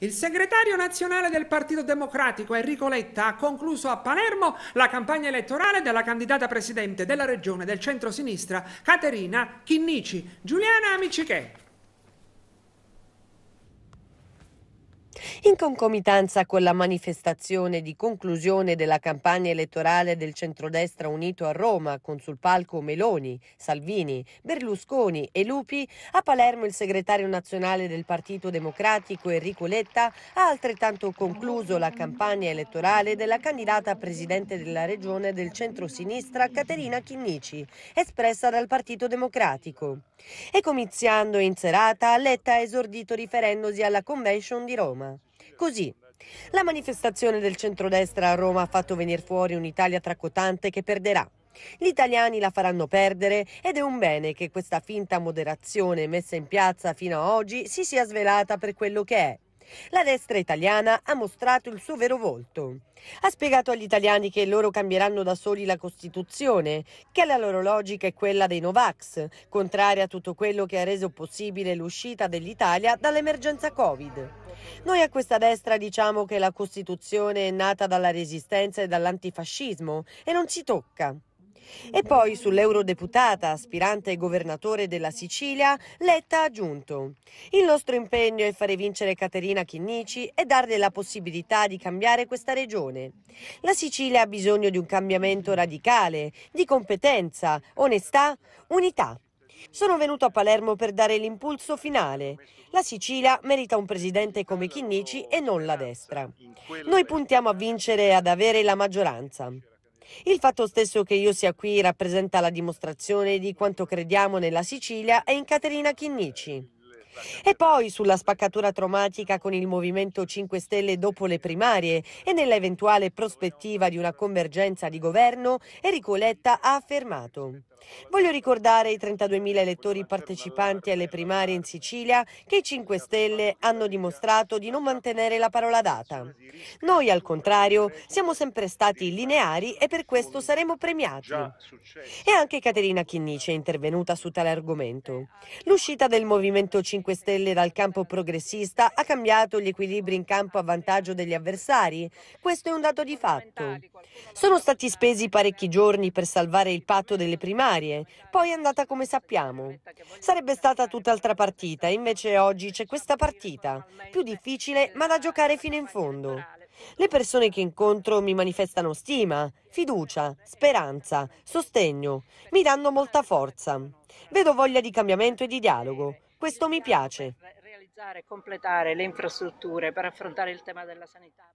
Il segretario nazionale del Partito Democratico Enrico Letta ha concluso a Palermo la campagna elettorale della candidata presidente della regione del centro-sinistra Caterina Chinnici, Giuliana Amicichè. in concomitanza con la manifestazione di conclusione della campagna elettorale del centrodestra unito a Roma, con sul palco Meloni, Salvini, Berlusconi e Lupi, a Palermo il segretario nazionale del Partito Democratico Enrico Letta ha altrettanto concluso la campagna elettorale della candidata a presidente della regione del centrosinistra Caterina Chinnici, espressa dal Partito Democratico. E cominciando in serata, Letta ha esordito riferendosi alla convention di Roma. Così, la manifestazione del centrodestra a Roma ha fatto venire fuori un'Italia tracotante che perderà. Gli italiani la faranno perdere ed è un bene che questa finta moderazione messa in piazza fino a oggi si sia svelata per quello che è, la destra italiana ha mostrato il suo vero volto. Ha spiegato agli italiani che loro cambieranno da soli la Costituzione, che la loro logica è quella dei Novax, contraria a tutto quello che ha reso possibile l'uscita dell'Italia dall'emergenza Covid. Noi a questa destra diciamo che la Costituzione è nata dalla resistenza e dall'antifascismo e non si tocca. E poi sull'eurodeputata, aspirante governatore della Sicilia, Letta ha aggiunto «Il nostro impegno è fare vincere Caterina Chinnici e darle la possibilità di cambiare questa regione. La Sicilia ha bisogno di un cambiamento radicale, di competenza, onestà, unità». Sono venuto a Palermo per dare l'impulso finale. La Sicilia merita un presidente come Chinnici e non la destra. Noi puntiamo a vincere e ad avere la maggioranza. Il fatto stesso che io sia qui rappresenta la dimostrazione di quanto crediamo nella Sicilia e in Caterina Chinnici. E poi sulla spaccatura traumatica con il Movimento 5 Stelle dopo le primarie e nell'eventuale prospettiva di una convergenza di governo, Enrico Letta ha affermato. Voglio ricordare ai 32.000 elettori partecipanti alle primarie in Sicilia che i 5 Stelle hanno dimostrato di non mantenere la parola data. Noi, al contrario, siamo sempre stati lineari e per questo saremo premiati. E anche Caterina Chinnici è intervenuta su tale argomento. L'uscita del Movimento 5 5 Stelle dal campo progressista ha cambiato gli equilibri in campo a vantaggio degli avversari. Questo è un dato di fatto. Sono stati spesi parecchi giorni per salvare il patto delle primarie, poi è andata come sappiamo. Sarebbe stata tutt'altra partita, invece oggi c'è questa partita, più difficile ma da giocare fino in fondo. Le persone che incontro mi manifestano stima, fiducia, speranza, sostegno, mi danno molta forza. Vedo voglia di cambiamento e di dialogo. Questo mi piace. Realizzare e completare le infrastrutture per affrontare il tema della sanità.